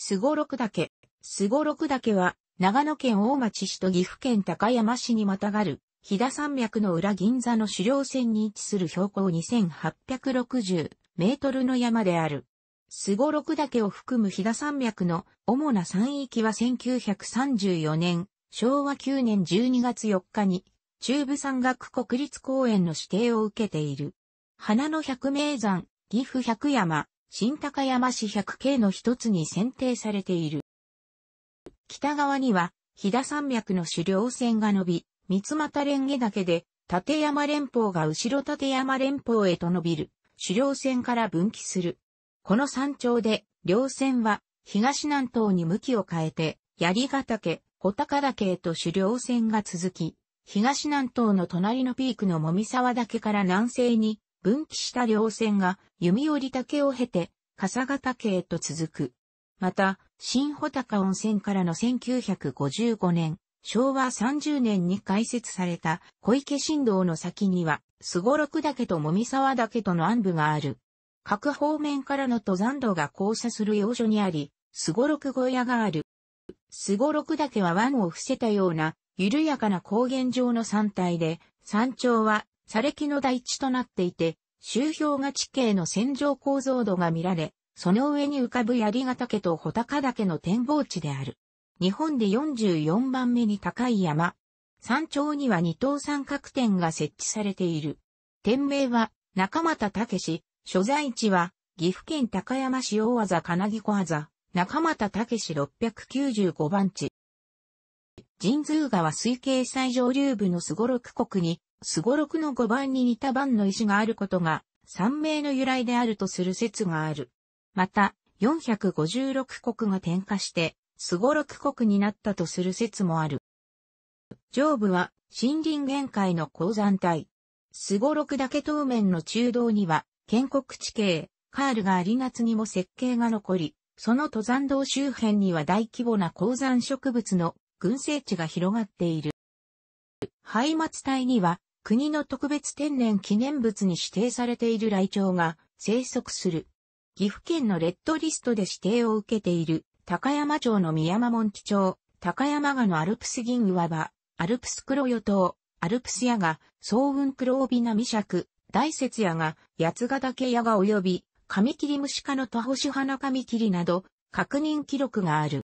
すごろく岳。すごろく岳は、長野県大町市と岐阜県高山市にまたがる、飛騨山脈の裏銀座の主猟線に位置する標高2860メートルの山である。すごろく岳を含む飛騨山脈の主な山域は1934年、昭和9年12月4日に、中部山岳国立公園の指定を受けている。花の百名山、岐阜百山、新高山市1 0 0の一つに選定されている。北側には、飛騨山脈の主稜線が伸び、三俣蓮華岳で、立山連峰が後ろ立山連峰へと伸びる、主稜線から分岐する。この山頂で、稜線は、東南東に向きを変えて、槍ヶ岳、小高岳へと主稜線が続き、東南東の隣のピークのもみ沢岳から南西に、分岐した両線が弓折岳を経て笠ヶ岳へと続く。また、新穂高温泉からの1955年、昭和30年に開設された小池新道の先には、すごろく岳ともみ沢岳との暗部がある。各方面からの登山道が交差する要所にあり、すごろく小屋がある。すごろく岳は湾を伏せたような、緩やかな高原上の山体で、山頂は砂礫の大地となっていて、周氷が地形の線状構造度が見られ、その上に浮かぶ槍ヶ岳と穂高岳の展望地である。日本で44番目に高い山。山頂には二等三角点が設置されている。店名は中又武所在地は岐阜県高山市大技金木小技、中又武史695番地。神通川水系最上流部のスゴロく国にスゴロクの5番に似た番の石があることが、三名の由来であるとする説がある。また、456国が転化して、スゴロク国になったとする説もある。上部は森林限界の鉱山帯。ゴロクだ岳当面の中道には、建国地形、カールがあり夏にも設計が残り、その登山道周辺には大規模な鉱山植物の群生地が広がっている。廃末帯には国の特別天然記念物に指定されているライチョウが生息する。岐阜県のレッドリストで指定を受けている高山町の宮間門地町、高山賀のアルプス銀岩場、アルプス黒与島、アルプス屋が、総雲黒帯並尺、大雪屋が、八ヶ岳屋が及び、カミキリムシ科の徒歩種花カミキリなど、確認記録がある。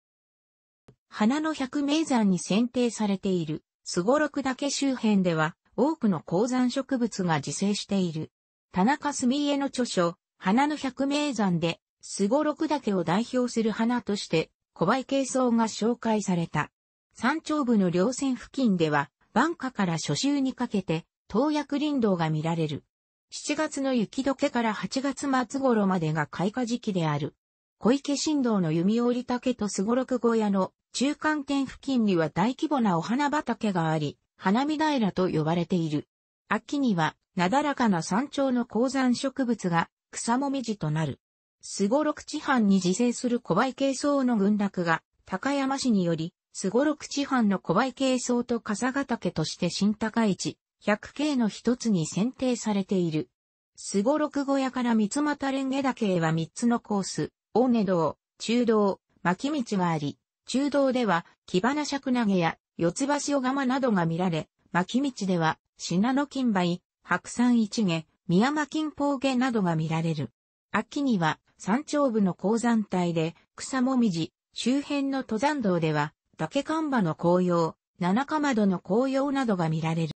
花の百名山に選定されている、スゴロク岳周辺では、多くの鉱山植物が自生している。田中澄江の著書、花の百名山で、スゴロク岳を代表する花として、小林系層が紹介された。山頂部の稜線付近では、晩花から初秋にかけて、東薬林道が見られる。7月の雪解けから8月末頃までが開花時期である。小池新道の弓折竹とすごろく小屋の中間点付近には大規模なお花畑があり、花見平と呼ばれている。秋には、なだらかな山頂の高山植物が草もみじとなる。すごろく地藩に自生する小梅系草の群落が高山市により、すごろく地藩の小梅系草と笠ヶ岳として新高市、百景の一つに選定されている。すごろく小屋から三俣蓮華岳へは三つのコース、大根道、中道、巻道があり、中道では木花尺投げや四つ橋小釜などが見られ、巻道では、品野金梅、白山一毛、宮間金峰などが見られる。秋には、山頂部の鉱山帯で、草もみじ、周辺の登山道では、竹看板の紅葉、七かまどの紅葉などが見られる。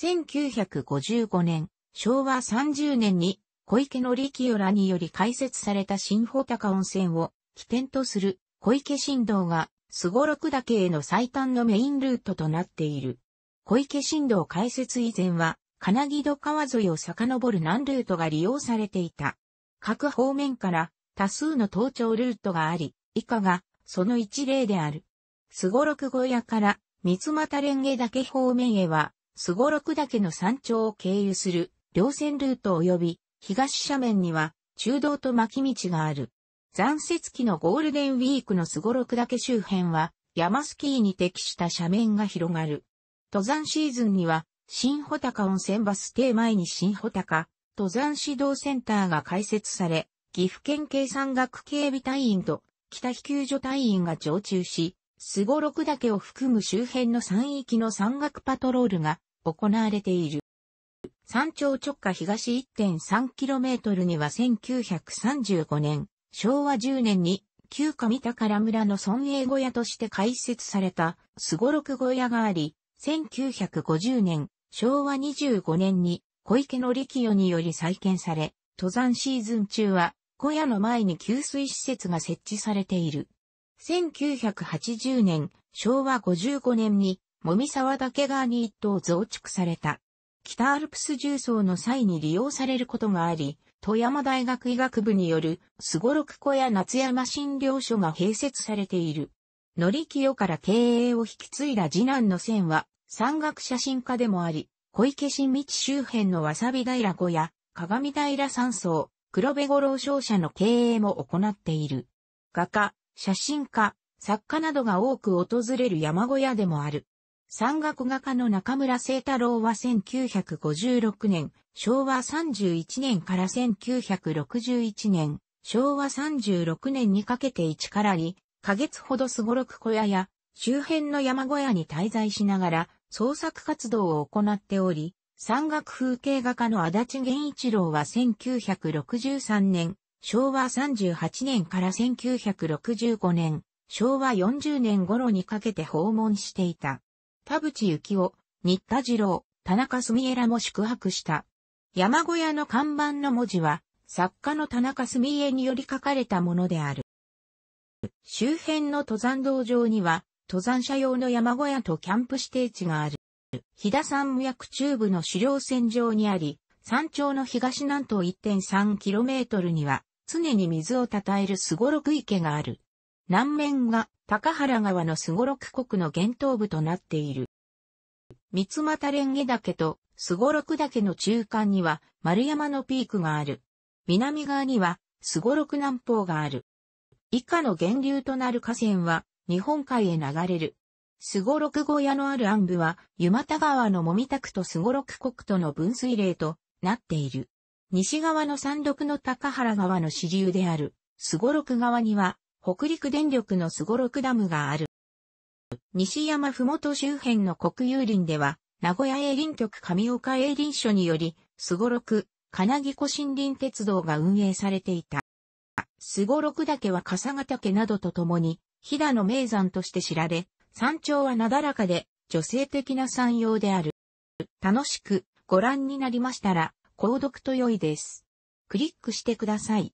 1955年、昭和30年に、小池の力よらにより開設された新穂高温泉を起点とする小池新道がすごろく岳への最短のメインルートとなっている。小池新道開設以前は、金木戸川沿いを遡る南ルートが利用されていた。各方面から多数の登頂ルートがあり、以下がその一例である。すごろく小屋から三股蓮華岳方面へは、すごろく岳の山頂を経由する稜線ルート及び東斜面には中道と巻き道がある。残雪期のゴールデンウィークのすごろく岳周辺は、山スキーに適した斜面が広がる。登山シーズンには、新穂高温泉バス停前に新穂高、登山指導センターが開設され、岐阜県警山岳警備隊員と北飛救助隊員が常駐し、スゴロク岳を含む周辺の山域の山岳パトロールが行われている。山頂直下東 1.3km には1935年、昭和10年に旧上宝村の村営小屋として開設されたすごろく小屋があり、1950年、昭和25年に小池の力代により再建され、登山シーズン中は小屋の前に給水施設が設置されている。1980年、昭和55年に、もみ沢岳側に一棟増築された。北アルプス重曹の際に利用されることがあり、富山大学医学部による、すごろく小屋夏山診療所が併設されている。のりきよから経営を引き継いだ次男の千は、山岳写真家でもあり、小池新道周辺のわさび平小屋、鏡平山荘、黒部五郎商社の経営も行っている。画家、写真家、作家などが多く訪れる山小屋でもある。山岳画家の中村聖太郎は1956年、昭和31年から1961年、昭和36年にかけて1から2ヶ月ほどすごろく小屋や周辺の山小屋に滞在しながら創作活動を行っており、山岳風景画家の足立源一郎は1963年、昭和38年から1965年、昭和40年頃にかけて訪問していた。田淵幸夫、新田次郎、田中澄江らも宿泊した。山小屋の看板の文字は、作家の田中澄江により書かれたものである。周辺の登山道上には、登山者用の山小屋とキャンプ指定地がある。飛田山脈中部の狩猟線上にあり、山頂の東南東 1.3km には、常に水をたたえるすごろく池がある。南面が高原川のすごろく国の源頭部となっている。三俣蓮華岳とすごろく岳の中間には丸山のピークがある。南側にはすごろく南方がある。以下の源流となる河川は日本海へ流れる。すごろく小屋のある暗部は湯俣川のもみたくとすごろく国との分水嶺となっている。西側の山麓の高原川の支流である、すごろく川には、北陸電力のすごろくダムがある。西山ふもと周辺の国有林では、名古屋営林局上岡営林署により、すごろく、金木湖森林鉄道が運営されていた。すごろく岳は笠ヶ岳などとともに、飛騨の名山として知られ、山頂はなだらかで、女性的な山陽である。楽しくご覧になりましたら、購読と良いです。クリックしてください。